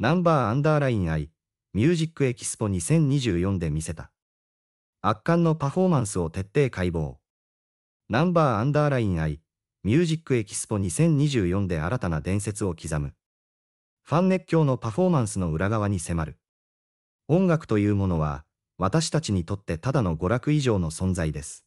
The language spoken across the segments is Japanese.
ナンバーアンダーライン I ミュージックエキスポ2024で見せた。圧巻のパフォーマンスを徹底解剖。ナンバーアンダーライン I ミュージックエキスポ2024で新たな伝説を刻む。ファン熱狂のパフォーマンスの裏側に迫る。音楽というものは、私たちにとってただの娯楽以上の存在です。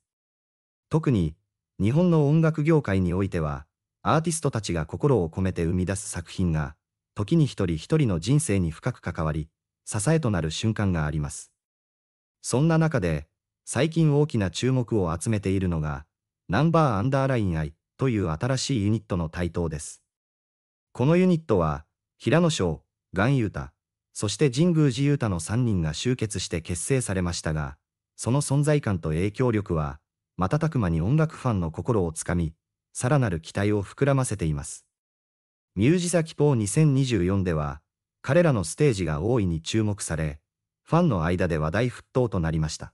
特に、日本の音楽業界においては、アーティストたちが心を込めて生み出す作品が、時に一人一人の人生に深く関わり、支えとなる瞬間があります。そんな中で、最近大きな注目を集めているのが、ナンバーアンダーライン愛という新しいユニットの台頭です。このユニットは、平野翔、岩優太、そして神宮寺優太の3人が集結して結成されましたが、その存在感と影響力は、瞬く間に音楽ファンの心をつかみ、さらなる期待を膨らませています。ミュージサキポー2024では、彼らのステージが大いに注目され、ファンの間で話題沸騰となりました。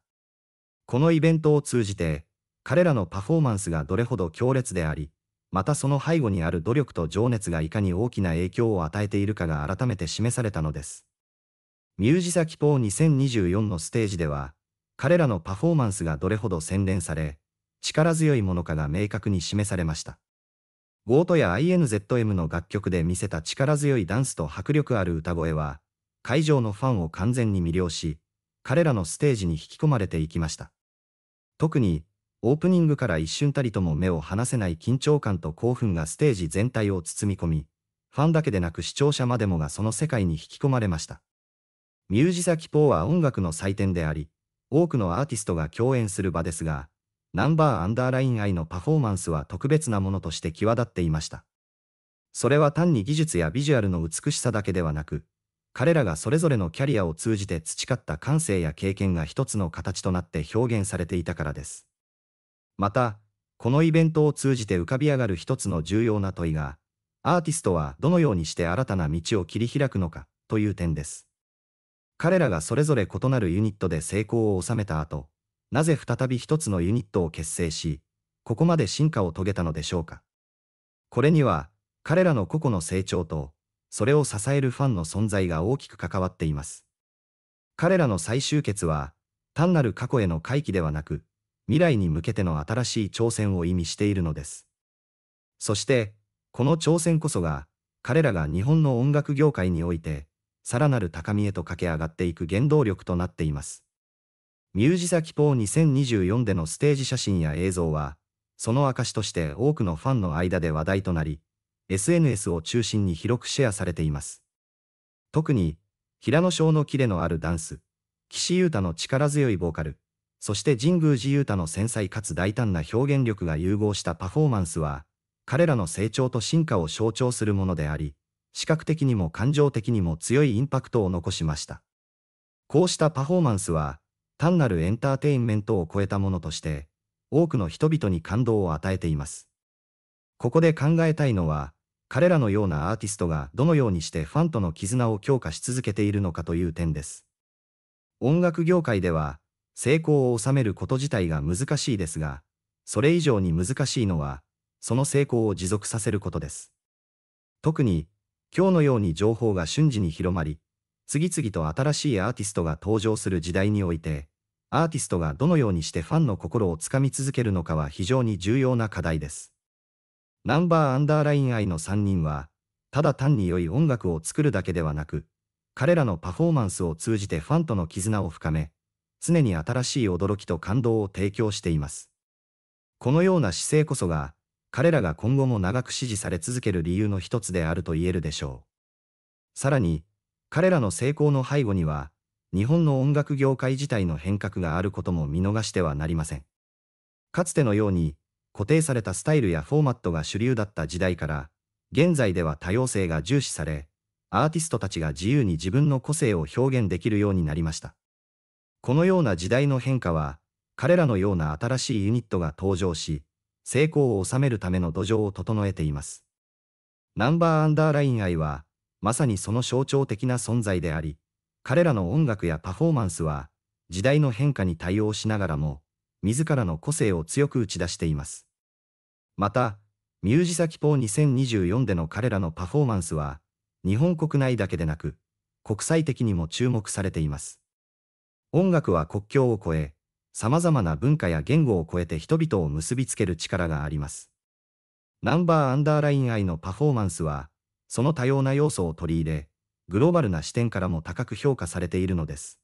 このイベントを通じて、彼らのパフォーマンスがどれほど強烈であり、またその背後にある努力と情熱がいかに大きな影響を与えているかが改めて示されたのです。ミュージサキポー2024のステージでは、彼らのパフォーマンスがどれほど洗練され、力強いものかが明確に示されました。ゴートや INZM の楽曲で見せた力強いダンスと迫力ある歌声は、会場のファンを完全に魅了し、彼らのステージに引き込まれていきました。特に、オープニングから一瞬たりとも目を離せない緊張感と興奮がステージ全体を包み込み、ファンだけでなく視聴者までもがその世界に引き込まれました。ミュージサキポーは音楽の祭典であり、多くのアーティストが共演する場ですが、ナンバーアンダーライン I のパフォーマンスは特別なものとして際立っていました。それは単に技術やビジュアルの美しさだけではなく、彼らがそれぞれのキャリアを通じて培った感性や経験が一つの形となって表現されていたからです。また、このイベントを通じて浮かび上がる一つの重要な問いが、アーティストはどのようにして新たな道を切り開くのかという点です。彼らがそれぞれ異なるユニットで成功を収めた後、なぜ再び一つのユニットを結成し、ここまで進化を遂げたのでしょうか。これには、彼らの個々の成長と、それを支えるファンの存在が大きく関わっています。彼らの再集結は、単なる過去への回帰ではなく、未来に向けての新しい挑戦を意味しているのです。そして、この挑戦こそが、彼らが日本の音楽業界において、さらなる高みへと駆け上がっていく原動力となっています。ミュージザキポー2024でのステージ写真や映像は、その証として多くのファンの間で話題となり、SNS を中心に広くシェアされています。特に、平野翔のキレのあるダンス、岸優太の力強いボーカル、そして神宮寺優太の繊細かつ大胆な表現力が融合したパフォーマンスは、彼らの成長と進化を象徴するものであり、視覚的にも感情的にも強いインパクトを残しました。こうしたパフォーマンスは、単なるエンターテインメントを超えたものとして、多くの人々に感動を与えています。ここで考えたいのは、彼らのようなアーティストがどのようにしてファンとの絆を強化し続けているのかという点です。音楽業界では、成功を収めること自体が難しいですが、それ以上に難しいのは、その成功を持続させることです。特に、今日のように情報が瞬時に広まり、次々と新しいアーティストが登場する時代において、アーティストがどのようにしてファンの心をつかみ続けるのかは非常に重要な課題です。ナンバーアンダーライン愛の3人は、ただ単に良い音楽を作るだけではなく、彼らのパフォーマンスを通じてファンとの絆を深め、常に新しい驚きと感動を提供しています。このような姿勢こそが、彼らが今後も長く支持され続ける理由の一つであると言えるでしょう。さらに、彼らの成功の背後には、日本の音楽業界自体の変革があることも見逃してはなりません。かつてのように、固定されたスタイルやフォーマットが主流だった時代から、現在では多様性が重視され、アーティストたちが自由に自分の個性を表現できるようになりました。このような時代の変化は、彼らのような新しいユニットが登場し、成功を収めるための土壌を整えています。ナンバーアンダーライン愛は、まさにその象徴的な存在であり、彼らの音楽やパフォーマンスは、時代の変化に対応しながらも、自らの個性を強く打ち出しています。また、ミュージサキポー2024での彼らのパフォーマンスは、日本国内だけでなく、国際的にも注目されています。音楽は国境を越え、様々な文化や言語を超えて人々を結びつける力があります。ナンバーアンダーライン愛のパフォーマンスは、その多様な要素を取り入れ、グローバルな視点からも高く評価されているのです。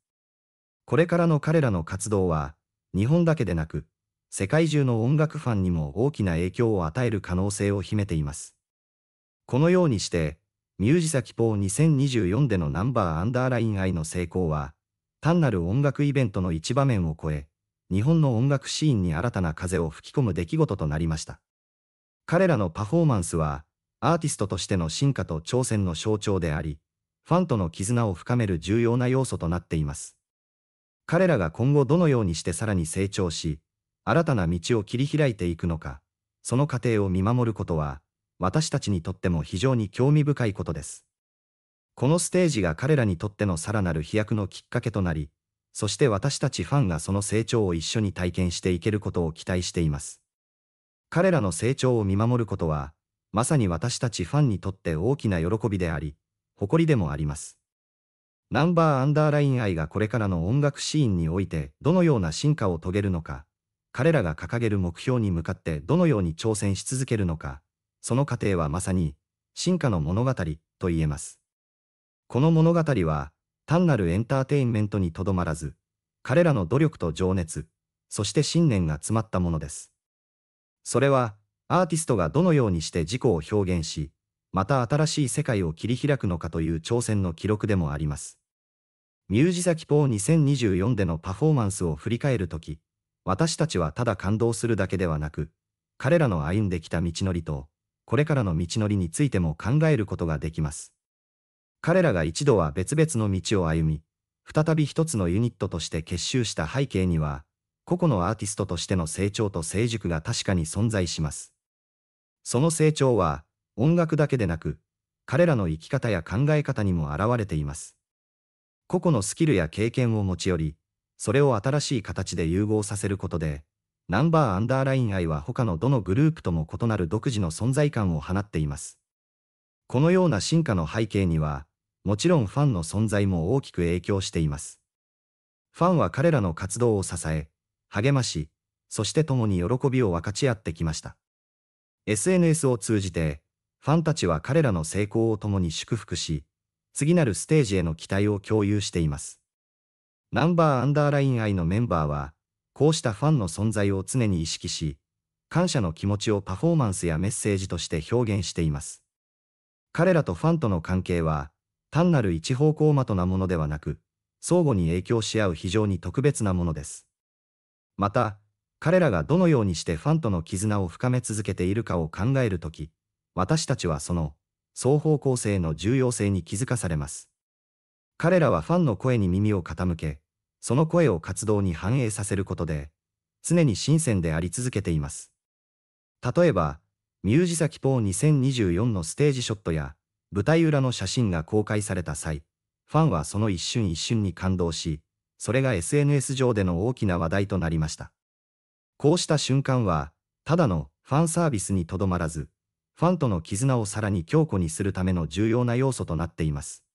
これからの彼らの活動は、日本だけでなく、世界中の音楽ファンにも大きな影響を与える可能性を秘めています。このようにして、ミュージサキポー2024でのナンバーアンダーライン愛の成功は、単なる音楽イベントの一場面を超え、日本の音楽シーンに新たな風を吹き込む出来事となりました。彼らのパフォーマンスは、アーティストとしての進化と挑戦の象徴であり、ファンとの絆を深める重要な要素となっています。彼らが今後どのようにしてさらに成長し、新たな道を切り開いていくのか、その過程を見守ることは、私たちにとっても非常に興味深いことです。このステージが彼らにとってのさらなる飛躍のきっかけとなり、そして私たちファンがその成長を一緒に体験していけることを期待しています。彼らの成長を見守ることは、まさに私たちファンにとって大きな喜びであり、誇りでもあります。ナンバーアンダーライン愛がこれからの音楽シーンにおいてどのような進化を遂げるのか、彼らが掲げる目標に向かってどのように挑戦し続けるのか、その過程はまさに進化の物語と言えます。この物語は単なるエンターテインメントにとどまらず、彼らの努力と情熱、そして信念が詰まったものです。それはアーティストがどのようにして自己を表現し、また新しい世界を切り開くのかという挑戦の記録でもあります。ミュージザキポー2024でのパフォーマンスを振り返るとき、私たちはただ感動するだけではなく、彼らの歩んできた道のりと、これからの道のりについても考えることができます。彼らが一度は別々の道を歩み、再び一つのユニットとして結集した背景には、個々のアーティストとしての成長と成熟が確かに存在します。その成長は、音楽だけでなく、彼らの生き方や考え方にも現れています。個々のスキルや経験を持ち寄り、それを新しい形で融合させることで、ナンバーアンダーライン愛は他のどのグループとも異なる独自の存在感を放っています。このような進化の背景には、もちろんファンの存在も大きく影響しています。ファンは彼らの活動を支え、励まし、そして共に喜びを分かち合ってきました。SNS を通じて、ファンたちは彼らの成功を共に祝福し、次なるステージへの期待を共有しています。ナンバーアンダーライン愛のメンバーは、こうしたファンの存在を常に意識し、感謝の気持ちをパフォーマンスやメッセージとして表現しています。彼らとファンとの関係は、単なる一方向的なものではなく、相互に影響し合う非常に特別なものです。また、彼らがどのようにしてファンとの絆を深め続けているかを考えるとき、私たちはその双方向性の重要性に気づかされます。彼らはファンの声に耳を傾け、その声を活動に反映させることで、常に新鮮であり続けています。例えば、ミュージサキポー2024のステージショットや、舞台裏の写真が公開された際、ファンはその一瞬一瞬に感動し、それが SNS 上での大きな話題となりました。こうした瞬間は、ただのファンサービスにとどまらず、ファンとの絆をさらに強固にするための重要な要素となっています。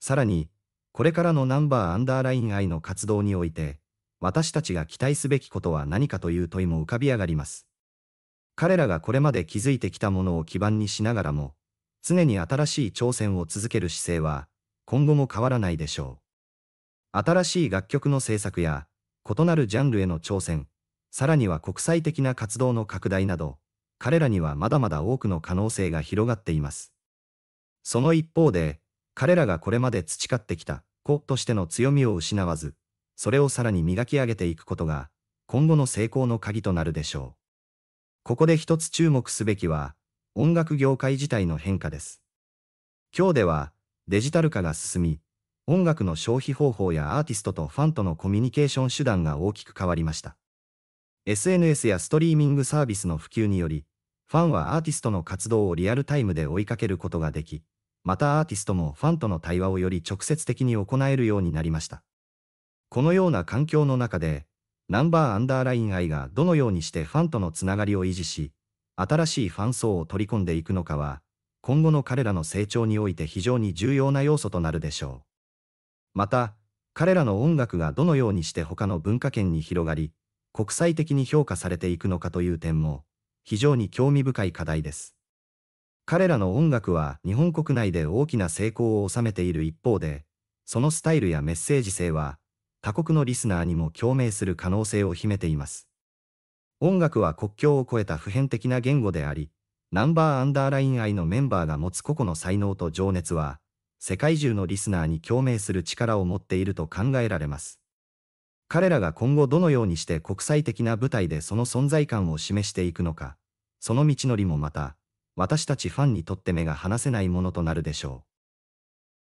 さらに、これからのナンバーアンダーライン愛の活動において、私たちが期待すべきことは何かという問いも浮かび上がります。彼らがこれまで築いてきたものを基盤にしながらも、常に新しい挑戦を続ける姿勢は、今後も変わらないでしょう。新しい楽曲の制作や、異なるジャンルへの挑戦、さらには国際的な活動の拡大など、彼らにはまだまだ多くの可能性が広がっています。その一方で、彼らがこれまで培ってきた子としての強みを失わず、それをさらに磨き上げていくことが、今後の成功の鍵となるでしょう。ここで一つ注目すべきは、音楽業界自体の変化です。今日では、デジタル化が進み、音楽の消費方法やアーティストとファンとのコミュニケーション手段が大きく変わりました。SNS やストリーミングサービスの普及により、ファンはアーティストの活動をリアルタイムで追いかけることができ、またアーティストもファンとの対話をより直接的に行えるようになりました。このような環境の中で、ナンバーアンダーライン愛がどのようにしてファンとのつながりを維持し、新しいファン層を取り込んでいくのかは、今後の彼らの成長において非常に重要な要素となるでしょう。また、彼らの音楽がどのようにして他の文化圏に広がり、国際的に評価されていくのかという点も、非常に興味深い課題です。彼らの音楽は日本国内で大きな成功を収めている一方で、そのスタイルやメッセージ性は、他国のリスナーにも共鳴する可能性を秘めています。音楽は国境を越えた普遍的な言語であり、ナンバーアンダーライン愛のメンバーが持つ個々の才能と情熱は、世界中のリスナーに共鳴する力を持っていると考えられます。彼らが今後どのようにして国際的な舞台でその存在感を示していくのか、その道のりもまた、私たちファンにとって目が離せないものとなるでしょう。